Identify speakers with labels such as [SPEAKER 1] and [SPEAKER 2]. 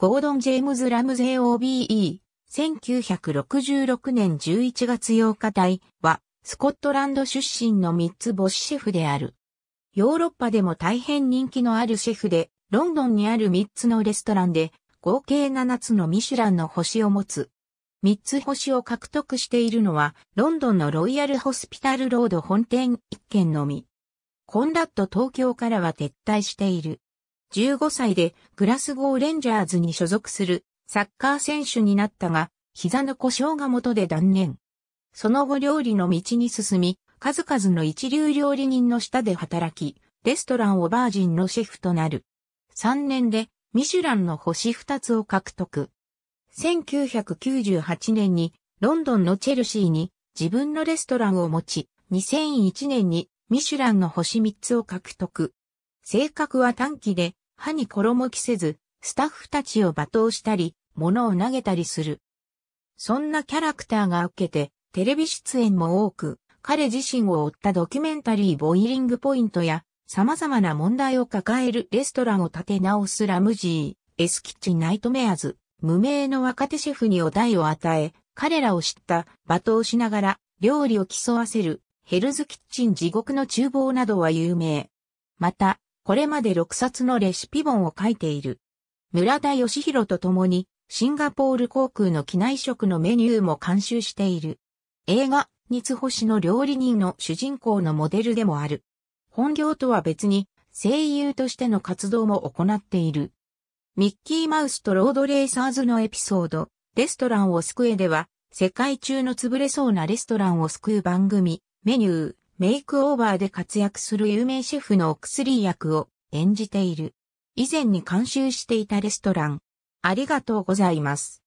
[SPEAKER 1] ゴードン・ジェームズ・ラムゼー OBE、1966年11月8日隊は、スコットランド出身の三つ星シェフである。ヨーロッパでも大変人気のあるシェフで、ロンドンにある3つのレストランで、合計7つのミシュランの星を持つ。3つ星を獲得しているのは、ロンドンのロイヤルホスピタルロード本店1軒のみ。コンラッド東京からは撤退している。15歳でグラスゴーレンジャーズに所属するサッカー選手になったが、膝の故障が元で断念。その後料理の道に進み、数々の一流料理人の下で働き、レストランオバージンのシェフとなる。3年でミシュランの星2つを獲得。1998年にロンドンのチェルシーに自分のレストランを持ち、2001年にミシュランの星3つを獲得。性格は短気で、歯に衣着せず、スタッフたちを罵倒したり、物を投げたりする。そんなキャラクターが受けて、テレビ出演も多く、彼自身を追ったドキュメンタリーボイリングポイントや、様々な問題を抱えるレストランを立て直すラムジー、エスキッチナイトメアズ、無名の若手シェフにお題を与え、彼らを知った罵倒しながら料理を競わせるヘルズキッチン地獄の厨房などは有名。また、これまで6冊のレシピ本を書いている。村田義弘と共に、シンガポール航空の機内食のメニューも監修している。映画、三つ星の料理人の主人公のモデルでもある。本業とは別に、声優としての活動も行っている。ミッキーマウスとロードレーサーズのエピソード、レストランを救えでは、世界中の潰れそうなレストランを救う番組、メニュー、メイクオーバーで活躍する有名シェフのお薬役を演じている。以前に監修していたレストラン。ありがとうございます。